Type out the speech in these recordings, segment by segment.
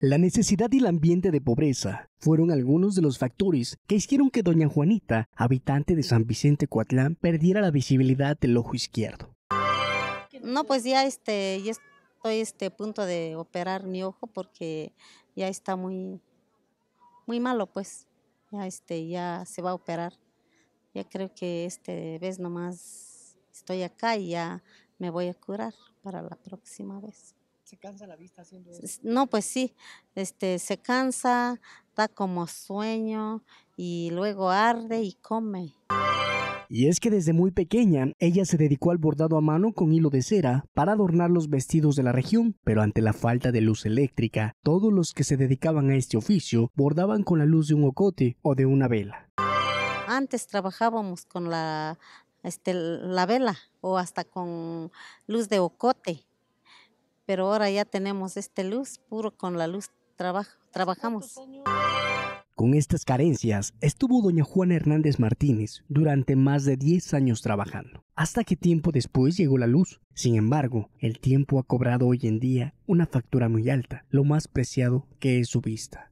La necesidad y el ambiente de pobreza fueron algunos de los factores que hicieron que doña Juanita, habitante de San Vicente Coatlán, perdiera la visibilidad del ojo izquierdo. No, pues ya este, ya estoy este punto de operar mi ojo porque ya está muy, muy malo, pues ya este, ya se va a operar. Ya creo que este vez nomás estoy acá y ya me voy a curar para la próxima vez. ¿Se cansa la vista haciendo eso? No, pues sí, este, se cansa, da como sueño y luego arde y come. Y es que desde muy pequeña ella se dedicó al bordado a mano con hilo de cera para adornar los vestidos de la región, pero ante la falta de luz eléctrica, todos los que se dedicaban a este oficio bordaban con la luz de un ocote o de una vela. Antes trabajábamos con la, este, la vela o hasta con luz de ocote pero ahora ya tenemos esta luz, puro con la luz trabajamos. Con estas carencias estuvo doña Juana Hernández Martínez durante más de 10 años trabajando, hasta qué tiempo después llegó la luz. Sin embargo, el tiempo ha cobrado hoy en día una factura muy alta, lo más preciado que es su vista.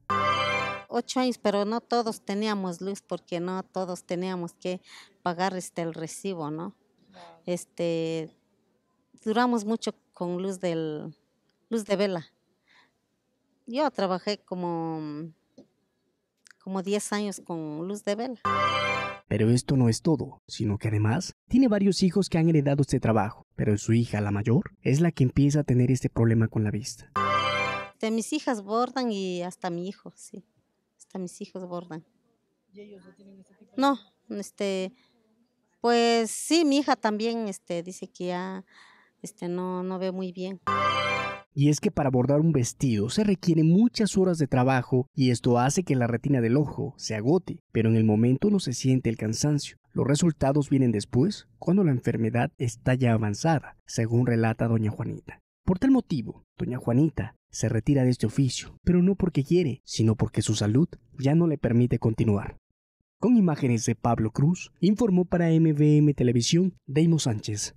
Ocho años, pero no todos teníamos luz porque no todos teníamos que pagar este, el recibo, ¿no? Este, duramos mucho con luz, del, luz de vela. Yo trabajé como, como 10 años con luz de vela. Pero esto no es todo, sino que además tiene varios hijos que han heredado este trabajo, pero su hija, la mayor, es la que empieza a tener este problema con la vista. De este, mis hijas bordan y hasta mi hijo, sí. Hasta mis hijos bordan. ¿Y ellos no tienen este tipo No, este, pues sí, mi hija también este, dice que ya este, no, no muy bien. Y es que para bordar un vestido se requieren muchas horas de trabajo y esto hace que la retina del ojo se agote, pero en el momento no se siente el cansancio. Los resultados vienen después, cuando la enfermedad está ya avanzada, según relata doña Juanita. Por tal motivo, doña Juanita se retira de este oficio, pero no porque quiere, sino porque su salud ya no le permite continuar. Con imágenes de Pablo Cruz, informó para MVM Televisión Deimo Sánchez.